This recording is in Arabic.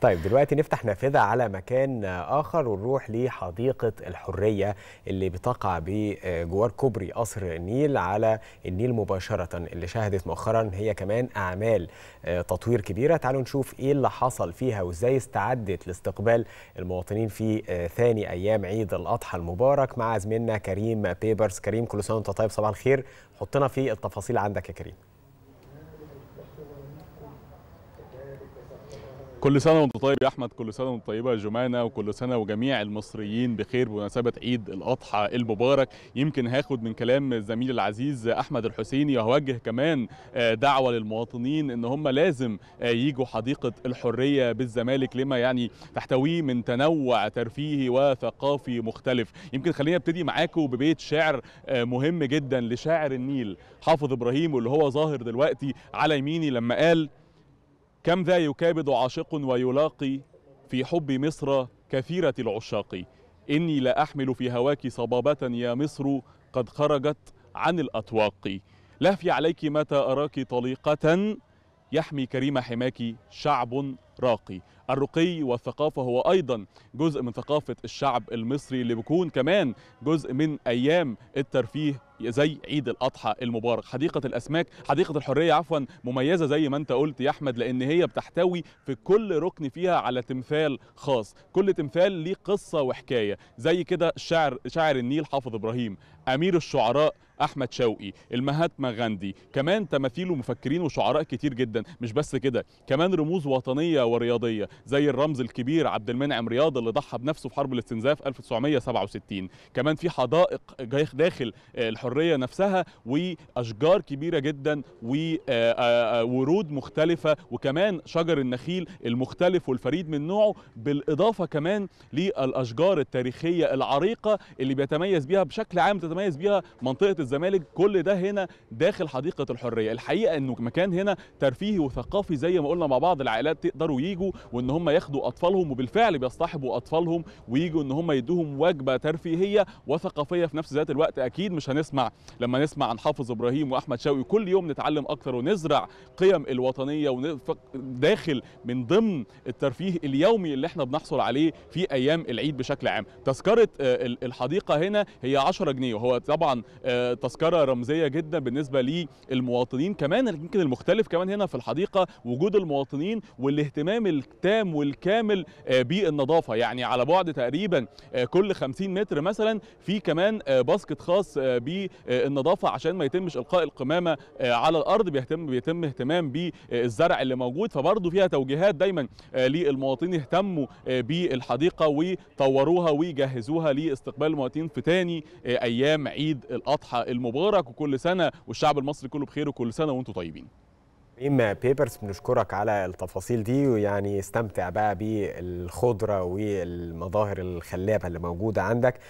طيب دلوقتي نفتح نافذة على مكان آخر ونروح لحديقة الحرية اللي بتقع بجوار كوبري قصر النيل على النيل مباشرة اللي شهدت مؤخرا هي كمان أعمال آه، تطوير كبيرة تعالوا نشوف إيه اللي حصل فيها وإزاي استعدت لاستقبال المواطنين في آه، ثاني أيام عيد الأضحى المبارك مع زميلنا كريم بيبرز كريم كل سنة وأنت طيب صباح الخير حطنا في التفاصيل عندك يا كريم كل سنة وانت طيب يا أحمد كل سنة وانت طيبة يا جمانة وكل سنة وجميع المصريين بخير بمناسبة عيد الأضحى المبارك يمكن هاخد من كلام الزميل العزيز أحمد الحسيني وهوجه كمان آه، دعوة للمواطنين إن هم لازم آه، يجوا حديقة الحرية بالزمالك لما يعني تحتويه من تنوع ترفيهي وثقافي مختلف يمكن خليني ابتدي معاكم ببيت شعر آه، مهم جدا لشاعر النيل حافظ إبراهيم واللي هو ظاهر دلوقتي على يميني لما قال كم ذا يكابد عاشق ويلاقي في حب مصر كثيرة العشاق إني لا أحمل في هواك صبابة يا مصر قد خرجت عن الأطواق لهفي عليك متى أراك طليقة يحمي كريم حماك شعب راقي الرقي والثقافة هو أيضا جزء من ثقافة الشعب المصري اللي بيكون كمان جزء من أيام الترفيه زي عيد الاضحى المبارك حديقه الاسماك حديقه الحريه عفوا مميزه زي ما انت قلت يا احمد لان هي بتحتوي في كل ركن فيها على تمثال خاص كل تمثال ليه قصه وحكايه زي كده شعر شاعر النيل حافظ ابراهيم امير الشعراء احمد شوقي المهاتما غاندي كمان تماثيل ومفكرين وشعراء كتير جدا مش بس كده كمان رموز وطنيه ورياضيه زي الرمز الكبير عبد المنعم رياض اللي ضحى بنفسه في حرب الاستنزاف 1967 كمان في حدائق داخل آه، الحريه نفسها واشجار كبيره جدا وورود آه، آه، مختلفه وكمان شجر النخيل المختلف والفريد من نوعه بالاضافه كمان للاشجار التاريخيه العريقه اللي بيتميز بيها بشكل عام تتميز بيها منطقه والزمالك كل ده هنا داخل حديقه الحريه الحقيقه انه مكان هنا ترفيهي وثقافي زي ما قلنا مع بعض العائلات تقدروا ييجوا وان هم ياخدوا اطفالهم وبالفعل بيصطحبوا اطفالهم وييجوا ان هم يدوهم وجبه ترفيهيه وثقافيه في نفس ذات الوقت اكيد مش هنسمع لما نسمع عن حافظ ابراهيم واحمد شوقي كل يوم نتعلم اكتر ونزرع قيم الوطنيه داخل من ضمن الترفيه اليومي اللي احنا بنحصل عليه في ايام العيد بشكل عام تذكره آه، الحديقه هنا هي 10 جنيه وهو طبعا آه، تذكره رمزيه جدا بالنسبه للمواطنين كمان يمكن المختلف كمان هنا في الحديقه وجود المواطنين والاهتمام التام والكامل آه، بالنظافه يعني على بعد تقريبا آه، كل 50 متر مثلا في كمان آه، باسكت خاص بالنظافه عشان ما يتمش القاء القمامه على الارض بيهتم بيتم اهتمام بالزرع اللي موجود فبرضه فيها توجيهات دايما للمواطنين اهتموا بالحديقه وطوروها وجهزوها لاستقبال المواطنين في تاني ايام عيد الاضحى المبارك وكل سنه والشعب المصري كله بخير وكل سنه وانتم طيبين إما بيبرز بنشكرك على التفاصيل دي ويعني استمتع بقى بالخضرة والمظاهر الخلابة اللي موجودة عندك